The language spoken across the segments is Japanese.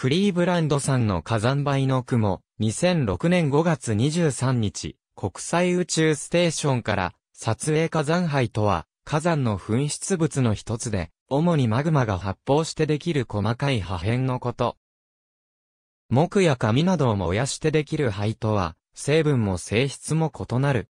クリーブランド産の火山灰の雲、2006年5月23日、国際宇宙ステーションから撮影火山灰とは、火山の噴出物の一つで、主にマグマが発泡してできる細かい破片のこと。木や紙などを燃やしてできる灰とは、成分も性質も異なる。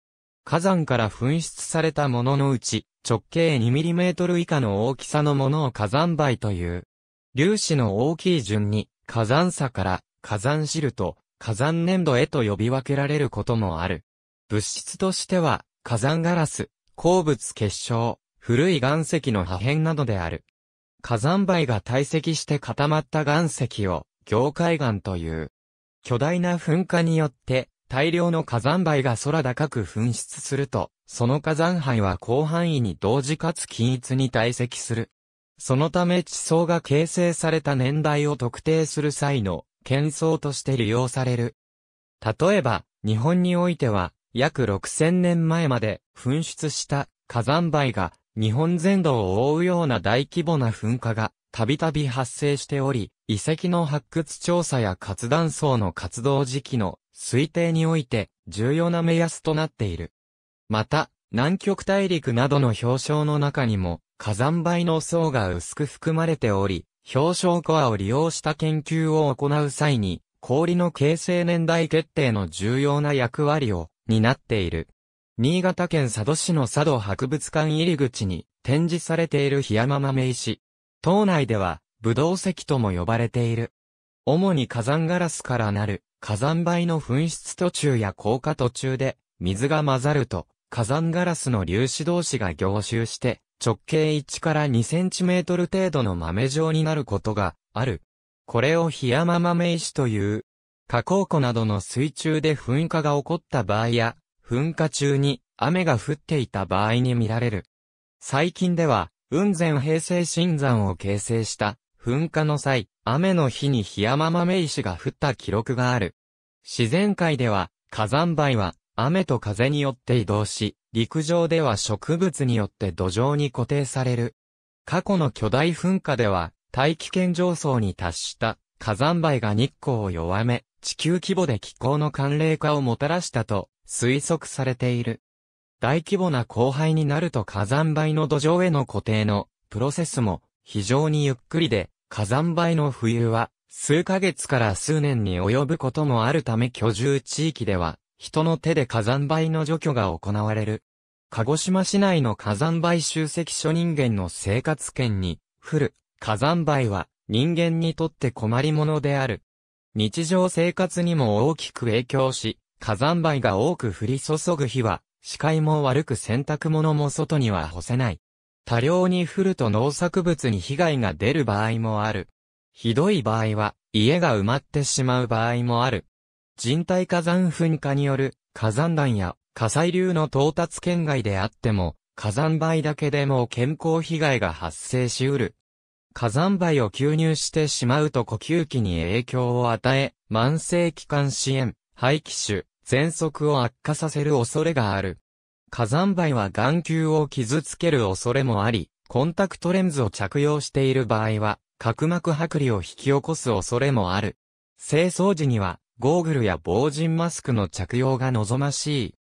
火山から噴出されたもののうち、直径 2mm 以下の大きさのものを火山灰という。粒子の大きい順に、火山砂から火山汁と火山粘土へと呼び分けられることもある。物質としては火山ガラス、鉱物結晶、古い岩石の破片などである。火山灰が堆積して固まった岩石を凝灰岩という。巨大な噴火によって大量の火山灰が空高く噴出すると、その火山灰は広範囲に同時かつ均一に堆積する。そのため地層が形成された年代を特定する際の喧層として利用される。例えば、日本においては、約6000年前まで噴出した火山灰が日本全土を覆うような大規模な噴火がたびたび発生しており、遺跡の発掘調査や活断層の活動時期の推定において重要な目安となっている。また、南極大陸などの表彰の中にも、火山灰の層が薄く含まれており、氷床コアを利用した研究を行う際に、氷の形成年代決定の重要な役割を担っている。新潟県佐渡市の佐渡博物館入り口に展示されている檜山豆石。島内では、武道石とも呼ばれている。主に火山ガラスからなる火山灰の噴出途中や降下途中で水が混ざると火山ガラスの粒子同士が凝集して直径1から2センチメートル程度の豆状になることがある。これを檜山豆石という。火口湖などの水中で噴火が起こった場合や、噴火中に雨が降っていた場合に見られる。最近では、雲仙平成新山を形成した噴火の際、雨の日に檜山豆石が降った記録がある。自然界では、火山灰は雨と風によって移動し、陸上では植物によって土壌に固定される。過去の巨大噴火では、大気圏上層に達した火山灰が日光を弱め、地球規模で気候の寒冷化をもたらしたと推測されている。大規模な荒廃になると火山灰の土壌への固定のプロセスも非常にゆっくりで、火山灰の冬は数ヶ月から数年に及ぶこともあるため居住地域では人の手で火山灰の除去が行われる。鹿児島市内の火山灰集積所人間の生活圏に降る火山灰は人間にとって困りものである。日常生活にも大きく影響し、火山灰が多く降り注ぐ日は、視界も悪く洗濯物も外には干せない。多量に降ると農作物に被害が出る場合もある。ひどい場合は、家が埋まってしまう場合もある。人体火山噴火による火山弾や火砕流の到達圏外であっても、火山灰だけでも健康被害が発生しうる。火山灰を吸入してしまうと呼吸器に影響を与え、慢性気管支炎、肺気腫、喘息を悪化させる恐れがある。火山灰は眼球を傷つける恐れもあり、コンタクトレンズを着用している場合は、角膜剥離を引き起こす恐れもある。清掃時には、ゴーグルや防塵マスクの着用が望ましい。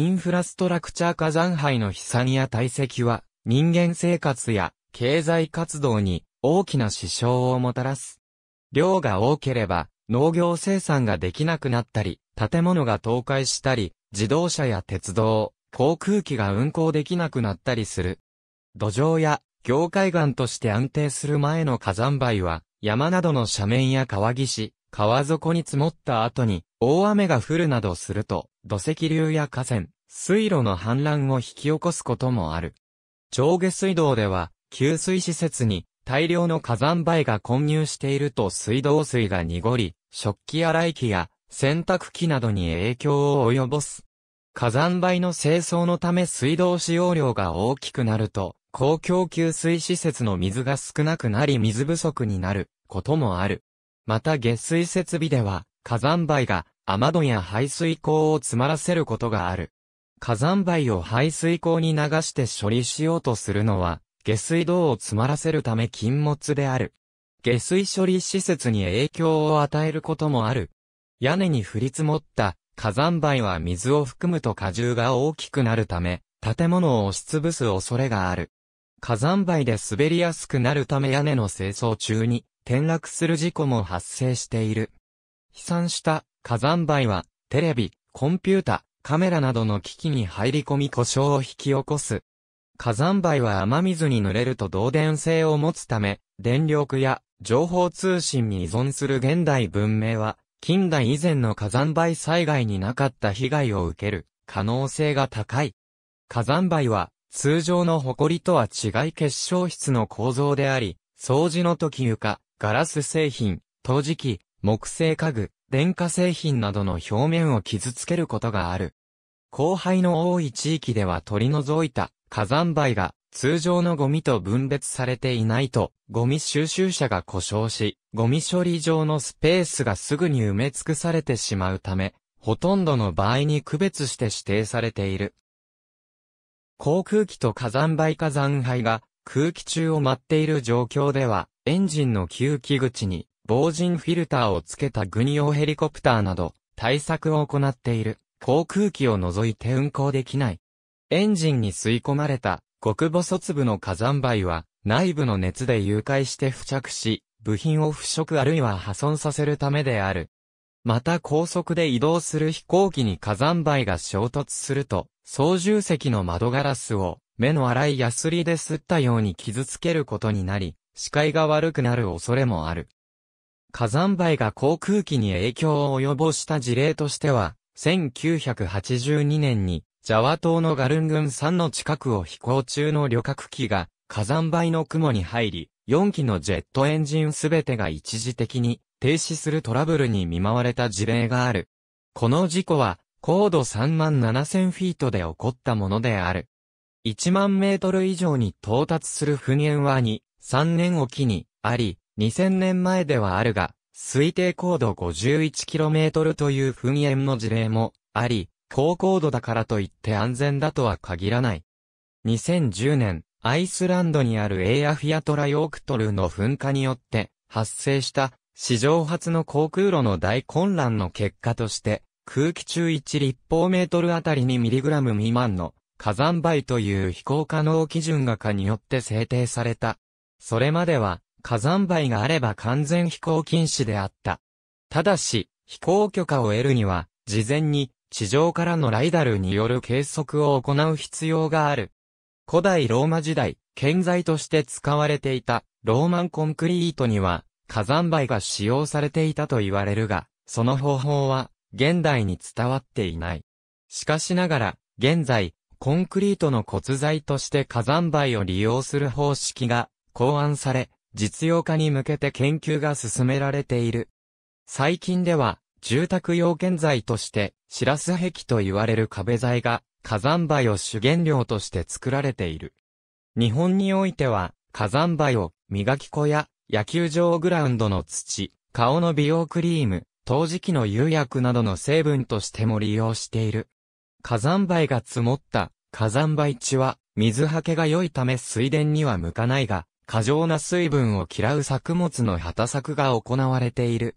インフラストラクチャー火山灰の飛散や堆積は、人間生活や経済活動に大きな支障をもたらす。量が多ければ農業生産ができなくなったり、建物が倒壊したり、自動車や鉄道、航空機が運行できなくなったりする。土壌や業界岩として安定する前の火山灰は、山などの斜面や川岸、川底に積もった後に、大雨が降るなどすると、土石流や河川、水路の氾濫を引き起こすこともある。上下水道では、給水施設に大量の火山灰が混入していると水道水が濁り、食器洗い機や洗濯機などに影響を及ぼす。火山灰の清掃のため水道使用量が大きくなると、公共給水施設の水が少なくなり水不足になることもある。また下水設備では、火山灰が雨戸や排水口を詰まらせることがある。火山灰を排水口に流して処理しようとするのは、下水道を詰まらせるため禁物である。下水処理施設に影響を与えることもある。屋根に降り積もった火山灰は水を含むと荷重が大きくなるため、建物を押しつぶす恐れがある。火山灰で滑りやすくなるため屋根の清掃中に転落する事故も発生している。飛散した火山灰はテレビ、コンピュータ、カメラなどの機器に入り込み故障を引き起こす。火山灰は雨水に濡れると導電性を持つため、電力や情報通信に依存する現代文明は、近代以前の火山灰災害になかった被害を受ける可能性が高い。火山灰は通常の埃とは違い結晶質の構造であり、掃除の時床、ガラス製品、陶磁器、木製家具、電化製品などの表面を傷つけることがある。荒廃の多い地域では取り除いた火山灰が通常のゴミと分別されていないと、ゴミ収集車が故障し、ゴミ処理場のスペースがすぐに埋め尽くされてしまうため、ほとんどの場合に区別して指定されている。航空機と火山灰火山灰が空気中を舞っている状況では、エンジンの吸気口に防塵フィルターをつけた軍用ヘリコプターなど対策を行っている航空機を除いて運航できない。エンジンに吸い込まれた極細粒の火山灰は内部の熱で融解して付着し、部品を腐食あるいは破損させるためである。また高速で移動する飛行機に火山灰が衝突すると、操縦席の窓ガラスを目の粗いヤスリで吸ったように傷つけることになり、視界が悪くなる恐れもある。火山灰が航空機に影響を及ぼした事例としては、1982年に、ジャワ島のガルン群山の近くを飛行中の旅客機が、火山灰の雲に入り、4機のジェットエンジンすべてが一時的に停止するトラブルに見舞われた事例がある。この事故は、高度3万7000フィートで起こったものである。1万メートル以上に到達する噴煙は2、3年を機に、あり、2000年前ではあるが、推定高度 51km という噴煙の事例もあり、高高度だからといって安全だとは限らない。2010年、アイスランドにあるエイアフィアトラヨークトルの噴火によって発生した史上初の航空路の大混乱の結果として、空気中1立方メートルあたりにミリグラム未満の火山灰という飛行可能基準が下によって制定されたそれまでは火山灰があれば完全飛行禁止であった。ただし、飛行許可を得るには、事前に地上からのライダルによる計測を行う必要がある。古代ローマ時代、建材として使われていたローマンコンクリートには火山灰が使用されていたと言われるが、その方法は現代に伝わっていない。しかしながら、現在、コンクリートの骨材として火山灰を利用する方式が考案され、実用化に向けて研究が進められている。最近では、住宅用建材として、シラス壁と言われる壁材が、火山灰を主原料として作られている。日本においては、火山灰を、磨き粉や、野球場グラウンドの土、顔の美容クリーム、陶磁器の釉薬などの成分としても利用している。火山灰が積もった火山灰地は水はけが良いため水田には向かないが、過剰な水分を嫌う作物の畑作が行われている。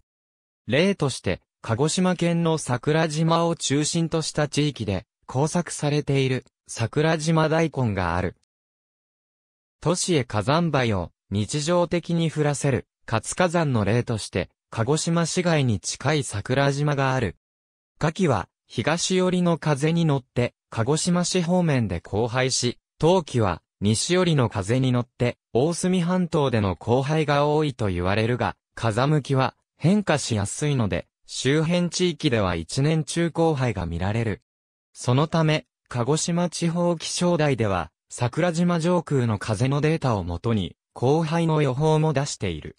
例として、鹿児島県の桜島を中心とした地域で、耕作されている桜島大根がある。都市へ火山灰を日常的に降らせる活火山の例として、鹿児島市街に近い桜島がある。夏季は東寄りの風に乗って鹿児島市方面で荒廃し、冬季は西寄りの風に乗って、大隅半島での荒廃が多いと言われるが、風向きは変化しやすいので、周辺地域では一年中荒廃が見られる。そのため、鹿児島地方気象台では、桜島上空の風のデータをもとに、荒廃の予報も出している。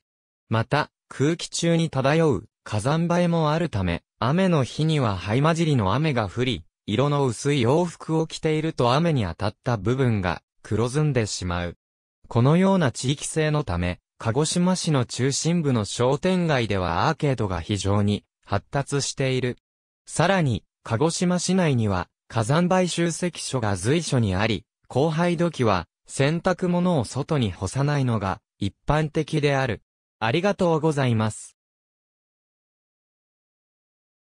また、空気中に漂う火山灰もあるため、雨の日には灰混じりの雨が降り、色の薄い洋服を着ていると雨に当たった部分が黒ずんでしまう。このような地域性のため、鹿児島市の中心部の商店街ではアーケードが非常に発達している。さらに、鹿児島市内には火山灰集積所が随所にあり、荒廃土器は洗濯物を外に干さないのが一般的である。ありがとうございます。